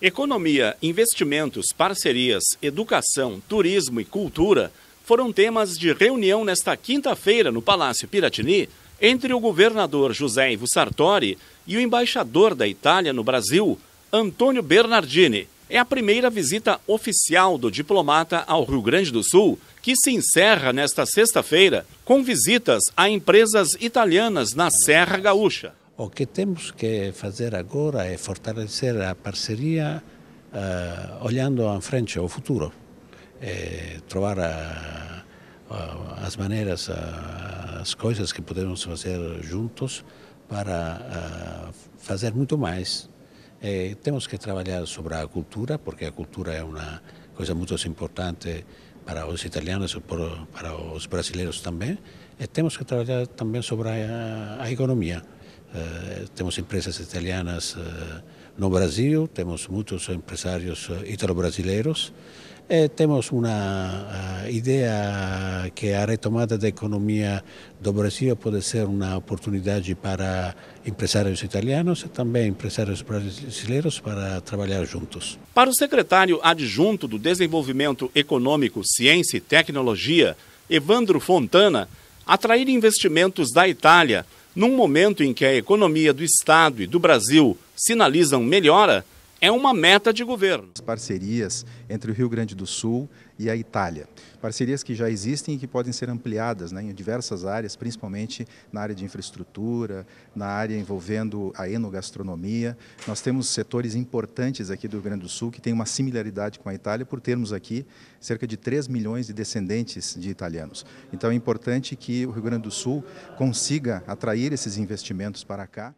Economia, investimentos, parcerias, educação, turismo e cultura foram temas de reunião nesta quinta-feira no Palácio Piratini entre o governador José Ivo Sartori e o embaixador da Itália no Brasil, Antônio Bernardini. É a primeira visita oficial do diplomata ao Rio Grande do Sul, que se encerra nesta sexta-feira com visitas a empresas italianas na Serra Gaúcha. O que temos que fazer agora é fortalecer a parceria uh, olhando à frente ao futuro, é, trovar a, a, as maneiras, a, as coisas que podemos fazer juntos para fazer muito mais. É, temos que trabalhar sobre a cultura, porque a cultura é uma coisa muito importante para os italianos, para os brasileiros também, e temos que trabalhar também sobre a, a economia. Eh, temos empresas italianas eh, no Brasil, temos muitos empresários eh, italo-brasileiros. E temos uma ideia que a retomada da economia do Brasil pode ser uma oportunidade para empresários italianos e também empresários brasileiros para trabalhar juntos. Para o secretário adjunto do Desenvolvimento Econômico, Ciência e Tecnologia, Evandro Fontana, atrair investimentos da Itália num momento em que a economia do Estado e do Brasil sinalizam melhora, é uma meta de governo. As parcerias entre o Rio Grande do Sul e a Itália. Parcerias que já existem e que podem ser ampliadas né, em diversas áreas, principalmente na área de infraestrutura, na área envolvendo a enogastronomia. Nós temos setores importantes aqui do Rio Grande do Sul que têm uma similaridade com a Itália, por termos aqui cerca de 3 milhões de descendentes de italianos. Então é importante que o Rio Grande do Sul consiga atrair esses investimentos para cá.